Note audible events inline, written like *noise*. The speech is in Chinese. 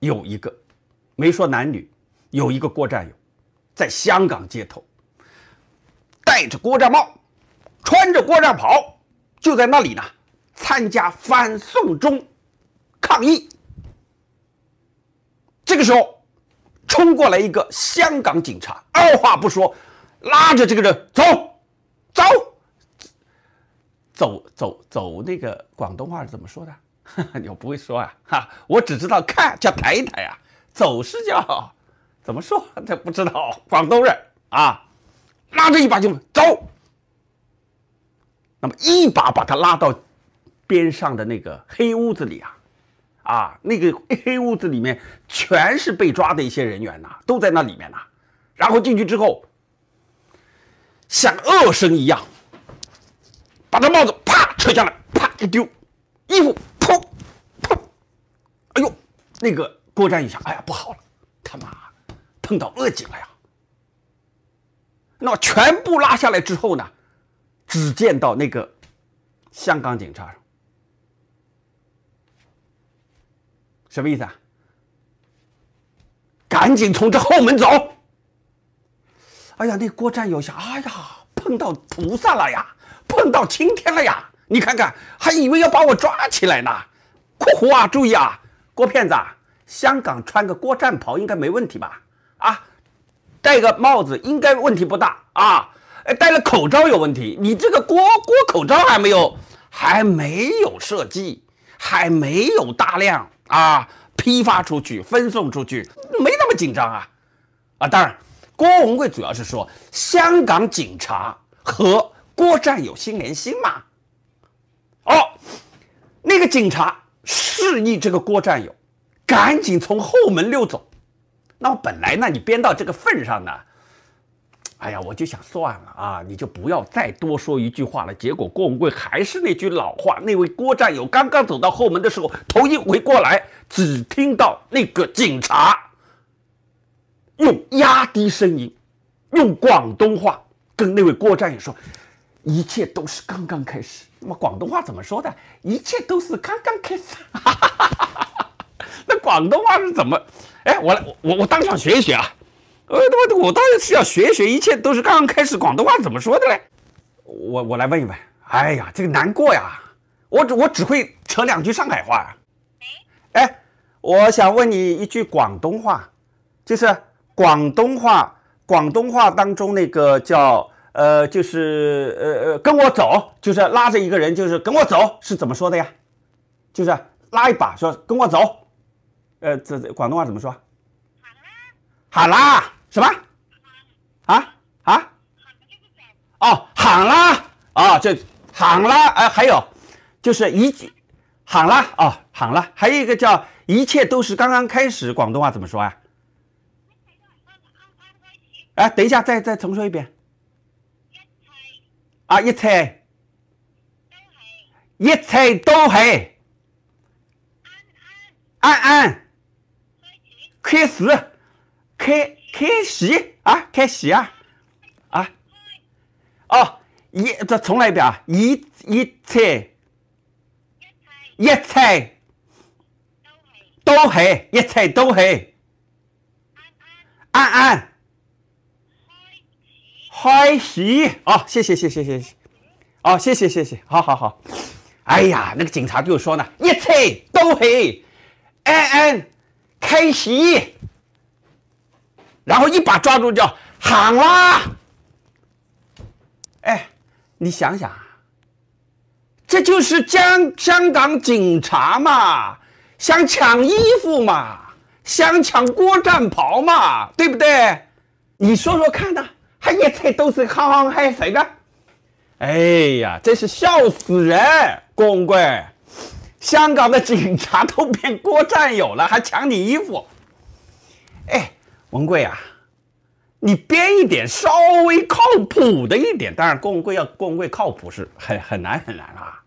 有一个没说男女，有一个郭战友，在香港街头戴着郭战帽，穿着郭战袍，就在那里呢参加反送中抗议。这个时候，冲过来一个香港警察，二话不说，拉着这个人走，走，走，走，走，那个广东话是怎么说的？我 *laughs* 不会说呀，哈，我只知道看叫抬一抬啊，走是叫怎么说？这不知道。广东人啊，拉着一把就走，那么一把把他拉到边上的那个黑屋子里啊，啊，那个黑屋子里面全是被抓的一些人员呐，都在那里面呐。然后进去之后，像恶神一样，把他帽子啪扯下来，啪一丢，衣服。那个郭战友想，哎呀，不好了，他妈碰到恶警了呀！那全部拉下来之后呢，只见到那个香港警察，什么意思啊？赶紧从这后门走！哎呀，那郭战友想，哎呀，碰到菩萨了呀，碰到青天了呀！你看看，还以为要把我抓起来呢！快弧啊，注意啊，郭骗子！香港穿个郭战袍应该没问题吧？啊，戴个帽子应该问题不大啊。哎，戴了口罩有问题？你这个郭郭口罩还没有，还没有设计，还没有大量啊批发出去、分送出去，没那么紧张啊。啊，当然，郭文贵主要是说香港警察和郭战有心连心嘛。哦，那个警察示意这个郭战友。赶紧从后门溜走。那么本来呢，你编到这个份上呢，哎呀，我就想算了啊，你就不要再多说一句话了。结果郭文贵还是那句老话。那位郭战友刚刚走到后门的时候，头一回过来，只听到那个警察用压低声音，用广东话跟那位郭战友说：“一切都是刚刚开始。”那么广东话怎么说的？“一切都是刚刚开始。” *laughs* 广东话是怎么？哎，我来，我我当场学一学啊！呃，我我当然是要学一学，一切都是刚刚开始。广东话怎么说的嘞？我我来问一问。哎呀，这个难过呀！我只我只会扯两句上海话啊。哎，我想问你一句广东话，就是广东话，广东话当中那个叫呃，就是呃呃，跟我走，就是拉着一个人，就是跟我走，是怎么说的呀？就是拉一把，说跟我走。呃，这这广东话怎么说？喊啦，喊啦，什么？啊啊！就是哦，喊啦啊，这喊啦啊，还有就是一喊啦哦，喊啦！还有一个叫一切都是刚刚开始，广东话怎么说呀？哎，等一下，再再重说一遍。啊，一切，都系。一切都系。安安。开始，开开席啊，开席啊，啊，哦，一再重来一遍啊，一一切，一切，都系一切都系，安安，开席哦，谢谢谢谢谢谢，哦谢谢谢谢，好好好，哎呀，那个警察就说呢，一切都系，安安。开席，然后一把抓住就喊啦！哎，你想想，这就是江香港警察嘛，想抢衣服嘛，想抢国战袍嘛，对不对？你说说看呐，还一切都是行行还谁的？哎呀，真是笑死人，公贵。香港的警察都变郭战友了，还抢你衣服？哎，文贵啊，你编一点稍微靠谱的一点，当然，文贵要文贵靠谱是很很难很难啊。